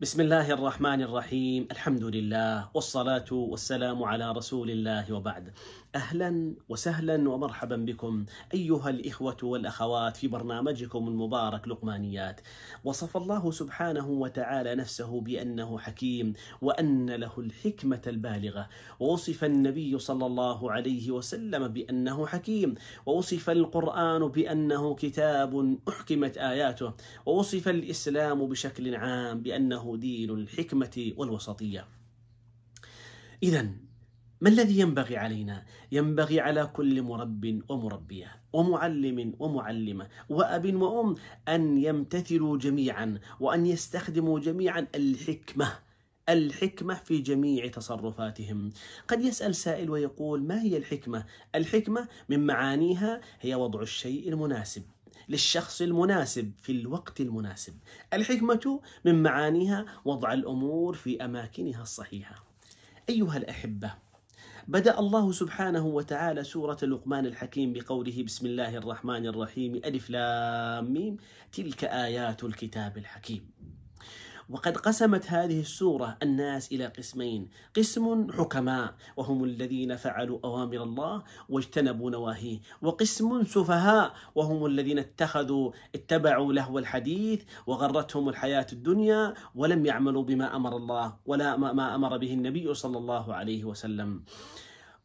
بسم الله الرحمن الرحيم الحمد لله والصلاة والسلام على رسول الله وبعد أهلا وسهلا ومرحبا بكم أيها الإخوة والأخوات في برنامجكم المبارك لقمانيات وصف الله سبحانه وتعالى نفسه بأنه حكيم وأن له الحكمة البالغة ووصف النبي صلى الله عليه وسلم بأنه حكيم ووصف القرآن بأنه كتاب أحكمت آياته ووصف الإسلام بشكل عام بأنه دين الحكمة والوسطية إذا ما الذي ينبغي علينا؟ ينبغي على كل مرب ومربية ومعلم ومعلمة وأب وأم أن يمتثلوا جميعا وأن يستخدموا جميعا الحكمة الحكمة في جميع تصرفاتهم. قد يسأل سائل ويقول: ما هي الحكمة؟ الحكمة من معانيها هي وضع الشيء المناسب للشخص المناسب في الوقت المناسب الحكمة من معانيها وضع الأمور في أماكنها الصحيحة أيها الأحبة بدأ الله سبحانه وتعالى سورة لقمان الحكيم بقوله بسم الله الرحمن الرحيم ألف لام ميم تلك آيات الكتاب الحكيم وقد قسمت هذه السورة الناس إلى قسمين قسم حكماء وهم الذين فعلوا أوامر الله واجتنبوا نواهيه وقسم سفهاء وهم الذين اتخذوا اتبعوا لهو الحديث وغرتهم الحياة الدنيا ولم يعملوا بما أمر الله ولا ما أمر به النبي صلى الله عليه وسلم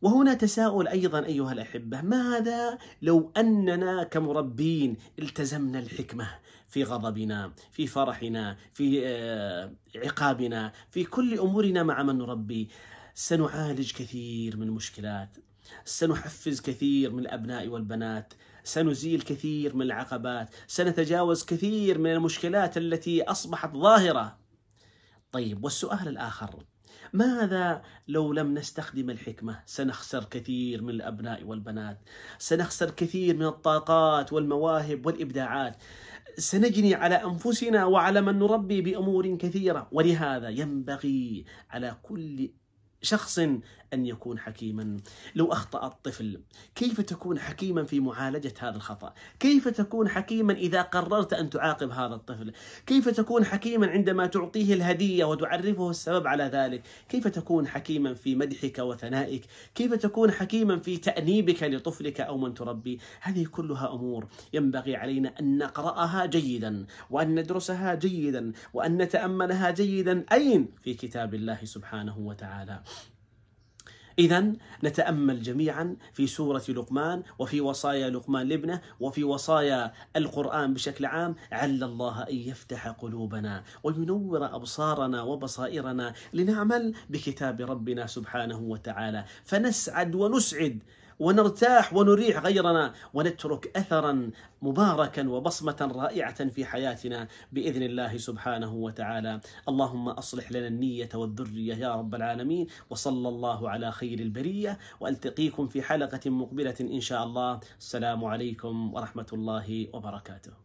وهنا تساؤل أيضا أيها الأحبة ماذا لو أننا كمربين التزمنا الحكمة في غضبنا في فرحنا في آه، عقابنا في كل امورنا مع من نربي سنعالج كثير من المشكلات سنحفز كثير من الابناء والبنات سنزيل كثير من العقبات سنتجاوز كثير من المشكلات التي اصبحت ظاهره طيب والسؤال الاخر ماذا لو لم نستخدم الحكمة؟ سنخسر كثير من الأبناء والبنات، سنخسر كثير من الطاقات والمواهب والإبداعات، سنجني على أنفسنا وعلى من نربي بأمور كثيرة ولهذا ينبغي على كل شخص أن يكون حكيما لو أخطأ الطفل كيف تكون حكيما في معالجة هذا الخطأ كيف تكون حكيما إذا قررت أن تعاقب هذا الطفل كيف تكون حكيما عندما تعطيه الهدية وتعرفه السبب على ذلك كيف تكون حكيما في مدحك وثنائك كيف تكون حكيما في تأنيبك لطفلك أو من تربي هذه كلها أمور ينبغي علينا أن نقرأها جيدا وأن ندرسها جيدا وأن نتأملها جيدا أين في كتاب الله سبحانه وتعالى إذا نتأمل جميعا في سورة لقمان وفي وصايا لقمان لابنه وفي وصايا القرآن بشكل عام عل الله أن يفتح قلوبنا وينور أبصارنا وبصائرنا لنعمل بكتاب ربنا سبحانه وتعالى فنسعد ونسعد ونرتاح ونريح غيرنا ونترك اثرا مباركا وبصمه رائعه في حياتنا باذن الله سبحانه وتعالى اللهم اصلح لنا النيه والذريه يا رب العالمين وصلى الله على خير البريه والتقيكم في حلقه مقبله ان شاء الله السلام عليكم ورحمه الله وبركاته